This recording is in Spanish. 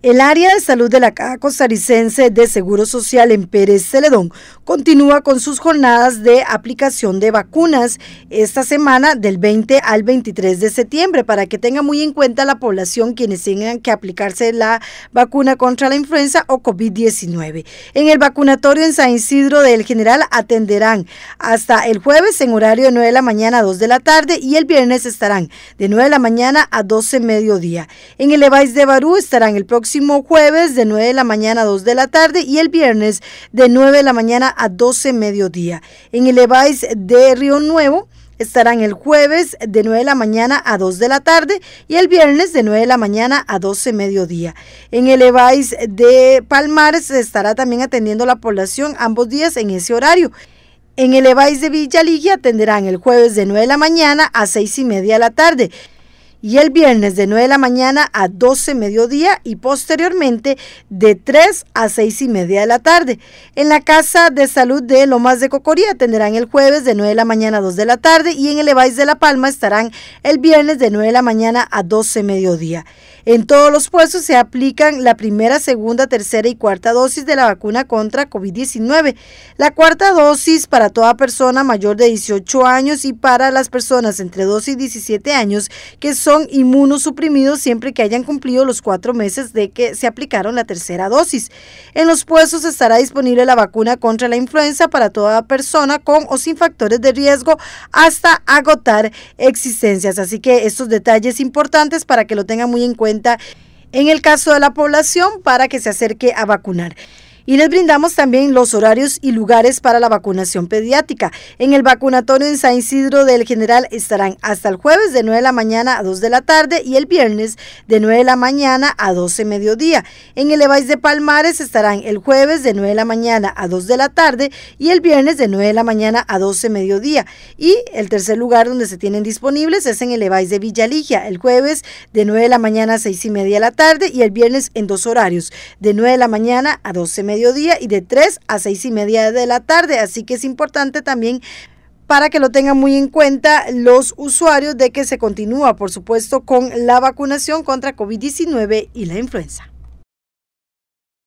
El área de salud de la Caja Costarricense de Seguro Social en Pérez Celedón continúa con sus jornadas de aplicación de vacunas esta semana del 20 al 23 de septiembre para que tenga muy en cuenta la población quienes tengan que aplicarse la vacuna contra la influenza o COVID-19. En el vacunatorio en San Isidro del General atenderán hasta el jueves en horario de 9 de la mañana a 2 de la tarde y el viernes estarán de 9 de la mañana a 12 mediodía. En el Evais de Barú estarán el próximo próximo jueves de 9 de la mañana a 2 de la tarde y el viernes de 9 de la mañana a 12 mediodía. En el EVAIS de Río Nuevo estarán el jueves de 9 de la mañana a 2 de la tarde y el viernes de 9 de la mañana a 12 mediodía. En el EVAIS de Palmares se estará también atendiendo la población ambos días en ese horario. En el EVAIS de Villa Ligia atenderán el jueves de 9 de la mañana a 6 y media de la tarde y el viernes de 9 de la mañana a 12 mediodía y posteriormente de 3 a 6 y media de la tarde. En la Casa de Salud de Lomas de Cocoría tendrán el jueves de 9 de la mañana a 2 de la tarde y en el Evais de La Palma estarán el viernes de 9 de la mañana a 12 mediodía. En todos los puestos se aplican la primera, segunda, tercera y cuarta dosis de la vacuna contra COVID-19. La cuarta dosis para toda persona mayor de 18 años y para las personas entre 12 y 17 años que son son inmunosuprimidos siempre que hayan cumplido los cuatro meses de que se aplicaron la tercera dosis. En los puestos estará disponible la vacuna contra la influenza para toda persona con o sin factores de riesgo hasta agotar existencias. Así que estos detalles importantes para que lo tengan muy en cuenta en el caso de la población para que se acerque a vacunar. Y les brindamos también los horarios y lugares para la vacunación pediátrica. En el vacunatorio en San Isidro del General estarán hasta el jueves de 9 de la mañana a 2 de la tarde y el viernes de 9 de la mañana a 12 mediodía. En el Evais de Palmares estarán el jueves de 9 de la mañana a 2 de la tarde y el viernes de 9 de la mañana a 12 mediodía. Y el tercer lugar donde se tienen disponibles es en el Evais de Villaligia, el jueves de 9 de la mañana a 6 y media de la tarde y el viernes en dos horarios, de 9 de la mañana a 12 mediodía y de 3 a 6 y media de la tarde. Así que es importante también para que lo tengan muy en cuenta los usuarios de que se continúa, por supuesto, con la vacunación contra COVID-19 y la influenza.